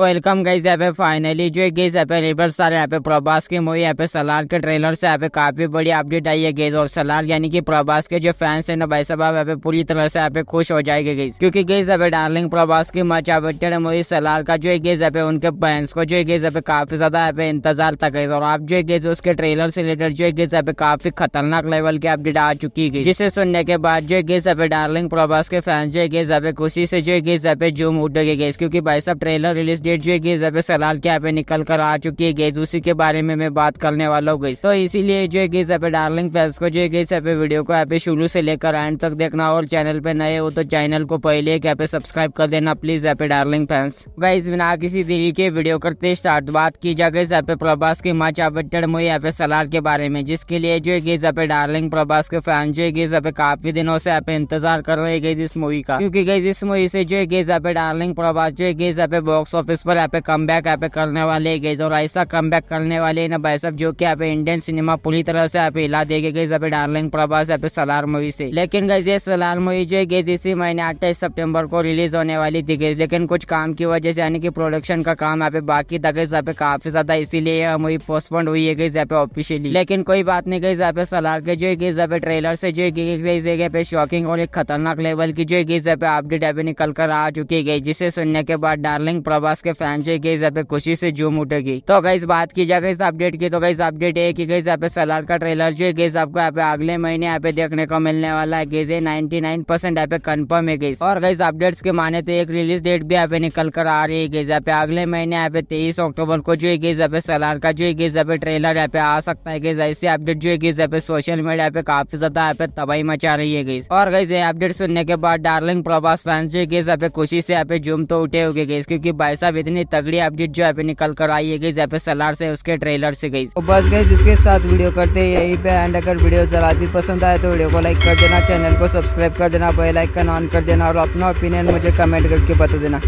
welcome guys यहाँ पे finally जो है गेज यहाँ पे रिवर स्टार यहाँ पे प्रभास की मूवी यहाँ पे सलार के ट्रेलर से यहाँ पे काफी बड़ी अपडेट आई है गेज और सलार यानी कि प्रभास के जो फैंस है ना भाई साहब यहाँ पे पूरी तरह से यहाँ पे खुश हो जाएंगे गेज क्योंकि गेज यहाँ पे डार्लिंग प्रभास की मच अवेटेड मूवी सलार का जो है गेज यहाँ पे उनके फैंस को जो है गेज यहाँ पे काफी ज्यादा यहाँ पे इंतजार था गेज और आप जो है गेज उसके ट्रेलर से रिलेटेड जो है गेज यहाँ पे काफी खतरनाक लेवल की अपडेट आ चुकी है जिसे सुनने के बाद जो है गेज यहाँ पे डार्लिंग प्रभास के फैंस जो है गेज यहाँ पे खुशी से जो है गेज यहाँ पे जूम उठेगी गेज क्योंकि भाई साहब ट्रेलर रिलीज डेट जो है गैस सलाल के यहाँ पे निकल कर आ चुकी है गेज उसी के बारे में मैं बात करने वाला हूँ गई तो इसीलिए जो है गेज यहाँ डार्लिंग फैंस को जो है गैस वीडियो को यहाँ पे शुरू से लेकर एंड तक देखना और चैनल पे नए हो तो चैनल को पहले यहाँ पे सब्सक्राइब कर देना प्लीज यहाँ पे डार्लिंग फैंस गाइज बिना किसी देरी के वीडियो करते स्टार्ट बात की जाए गैस यहाँ पे प्रभास की माँ चावटेड मुई यहाँ पे सलाल के बारे में जिसके लिए जो है गेज यहाँ पे डार्लिंग प्रभास के फैन जो है गैस यहाँ पे काफी दिनों से यहाँ पे इंतजार कर रहे गई इस मूवी का क्योंकि गई इस मूवी से जो है गेज यहाँ पे डार्लिंग प्रभास जो है गेज यहाँ पे बॉक्स ऑफिस इस पर यहाँ पे कम बैक यहाँ पे करने वाले गई और ऐसा कम बैक करने वाले ना भाई साहब जो कि यहाँ पे इंडियन सिनेमा पूरी तरह से यहाँ पे हिला देगी गई पे डार्लिंग प्रभास यहाँ पे सलार मूवी से लेकिन गई सलार मूवी जो है गई इसी महीने अट्ठाईस सितंबर को रिलीज होने वाली थी गई लेकिन कुछ काम की वजह से यानी कि प्रोडक्शन का काम यहाँ पे बाकी था गई पे काफी ज्यादा इसीलिए यह मूवी पोस्टपोन हुई है गई यहाँ पे ऑफिशियली लेकिन कोई बात नहीं गई जहाँ पे सलार के जो है गई पे ट्रेलर से जो है पे शॉकिंग और एक खतरनाक लेवल की जो है गई पे अपडेट यहाँ पे निकल कर आ चुकी गई जिसे सुनने के बाद डार्लिंग प्रभास इसके फैन जो है पे खुशी से जूम उठेगी तो गई बात की जाए इस अपडेट की तो गई अपडेट है की गई यहाँ पे सलार का ट्रेलर जो है आपको यहाँ पे अगले महीने यहाँ पे देखने को मिलने वाला है गई नाइनटी नाइन परसेंट यहाँ पे कन्फर्म है गई और गई अपडेट्स के माने तो एक रिलीज डेट भी यहाँ पे निकल कर आ रही है गई यहाँ पे अगले महीने यहाँ पे तेईस अक्टूबर को जो है गई यहाँ पे सलार का जो है गेज यहाँ पे ट्रेलर यहाँ पे आ सकता है गेज ऐसी अपडेट जो है यहाँ पे सोशल मीडिया पे काफी ज्यादा यहाँ पे तबाही मचा रही है गई और गई ये अपडेट सुनने के बाद डार्लिंग प्रभास फैंस जो है यहाँ पे खुशी से यहाँ पे जुम तो उठे हुए गई क्योंकि भाई साहब साहब इतनी तगड़ी अपडेट जो है पे निकल कर आई है गई सलार से उसके ट्रेलर से गई तो बस गई जिसके साथ वीडियो करते हैं पे एंड अगर वीडियो भी पसंद आए तो वीडियो को लाइक कर देना चैनल को सब्सक्राइब कर देना बेलाइकन ऑन कर देना और अपना ओपिनियन मुझे कमेंट करके बता देना